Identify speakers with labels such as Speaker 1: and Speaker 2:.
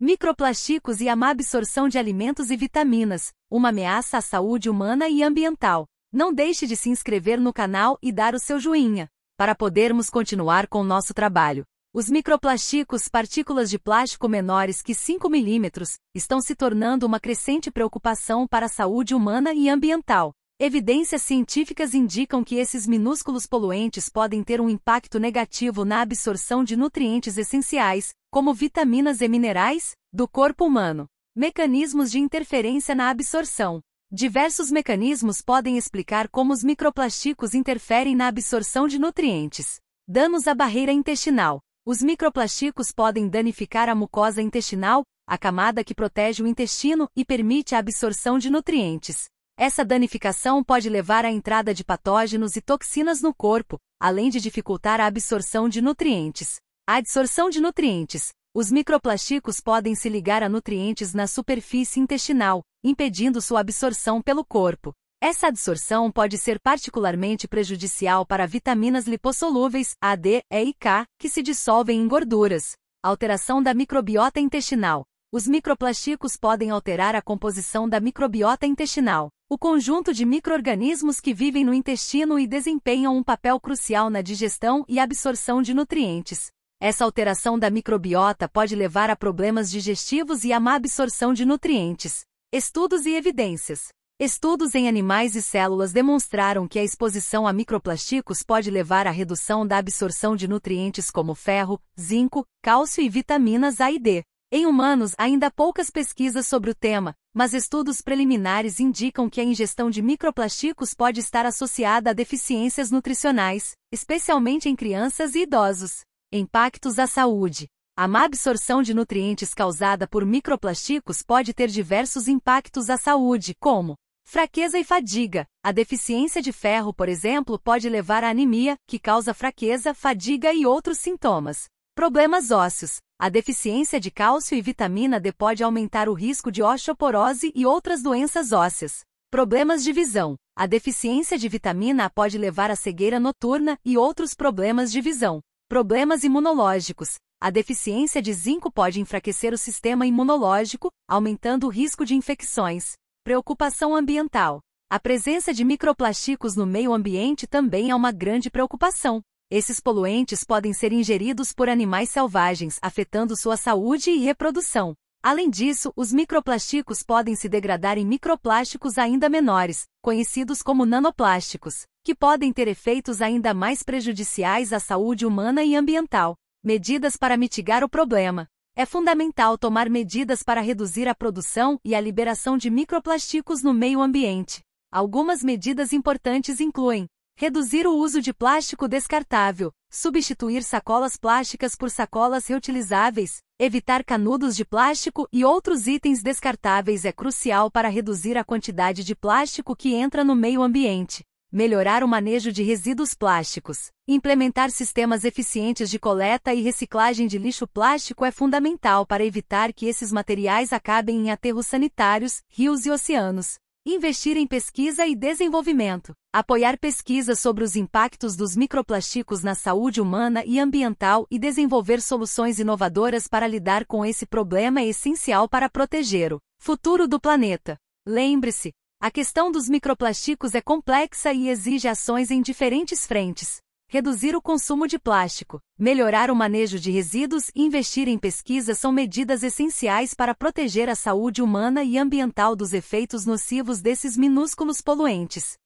Speaker 1: Microplásticos e a má absorção de alimentos e vitaminas, uma ameaça à saúde humana e ambiental. Não deixe de se inscrever no canal e dar o seu joinha, para podermos continuar com nosso trabalho. Os microplásticos, partículas de plástico menores que 5 milímetros, estão se tornando uma crescente preocupação para a saúde humana e ambiental. Evidências científicas indicam que esses minúsculos poluentes podem ter um impacto negativo na absorção de nutrientes essenciais, como vitaminas e minerais, do corpo humano. Mecanismos de interferência na absorção. Diversos mecanismos podem explicar como os microplásticos interferem na absorção de nutrientes. Danos à barreira intestinal. Os microplásticos podem danificar a mucosa intestinal, a camada que protege o intestino e permite a absorção de nutrientes. Essa danificação pode levar à entrada de patógenos e toxinas no corpo, além de dificultar a absorção de nutrientes. A adsorção de nutrientes. Os microplásticos podem se ligar a nutrientes na superfície intestinal, impedindo sua absorção pelo corpo. Essa adsorção pode ser particularmente prejudicial para vitaminas lipossolúveis, A, D, E e K, que se dissolvem em gorduras. Alteração da microbiota intestinal. Os microplásticos podem alterar a composição da microbiota intestinal o conjunto de microorganismos que vivem no intestino e desempenham um papel crucial na digestão e absorção de nutrientes. Essa alteração da microbiota pode levar a problemas digestivos e a má absorção de nutrientes. Estudos e evidências. Estudos em animais e células demonstraram que a exposição a microplásticos pode levar à redução da absorção de nutrientes como ferro, zinco, cálcio e vitaminas A e D. Em humanos, ainda há poucas pesquisas sobre o tema, mas estudos preliminares indicam que a ingestão de microplásticos pode estar associada a deficiências nutricionais, especialmente em crianças e idosos. Impactos à saúde. A má absorção de nutrientes causada por microplásticos pode ter diversos impactos à saúde, como fraqueza e fadiga. A deficiência de ferro, por exemplo, pode levar à anemia, que causa fraqueza, fadiga e outros sintomas. Problemas ósseos. A deficiência de cálcio e vitamina D pode aumentar o risco de osteoporose e outras doenças ósseas. Problemas de visão. A deficiência de vitamina A pode levar à cegueira noturna e outros problemas de visão. Problemas imunológicos. A deficiência de zinco pode enfraquecer o sistema imunológico, aumentando o risco de infecções. Preocupação ambiental. A presença de microplásticos no meio ambiente também é uma grande preocupação. Esses poluentes podem ser ingeridos por animais selvagens, afetando sua saúde e reprodução. Além disso, os microplásticos podem se degradar em microplásticos ainda menores, conhecidos como nanoplásticos, que podem ter efeitos ainda mais prejudiciais à saúde humana e ambiental. Medidas para mitigar o problema. É fundamental tomar medidas para reduzir a produção e a liberação de microplásticos no meio ambiente. Algumas medidas importantes incluem Reduzir o uso de plástico descartável, substituir sacolas plásticas por sacolas reutilizáveis, evitar canudos de plástico e outros itens descartáveis é crucial para reduzir a quantidade de plástico que entra no meio ambiente. Melhorar o manejo de resíduos plásticos. Implementar sistemas eficientes de coleta e reciclagem de lixo plástico é fundamental para evitar que esses materiais acabem em aterros sanitários, rios e oceanos. Investir em pesquisa e desenvolvimento. Apoiar pesquisas sobre os impactos dos microplásticos na saúde humana e ambiental e desenvolver soluções inovadoras para lidar com esse problema é essencial para proteger o futuro do planeta. Lembre-se, a questão dos microplásticos é complexa e exige ações em diferentes frentes. Reduzir o consumo de plástico, melhorar o manejo de resíduos e investir em pesquisa são medidas essenciais para proteger a saúde humana e ambiental dos efeitos nocivos desses minúsculos poluentes.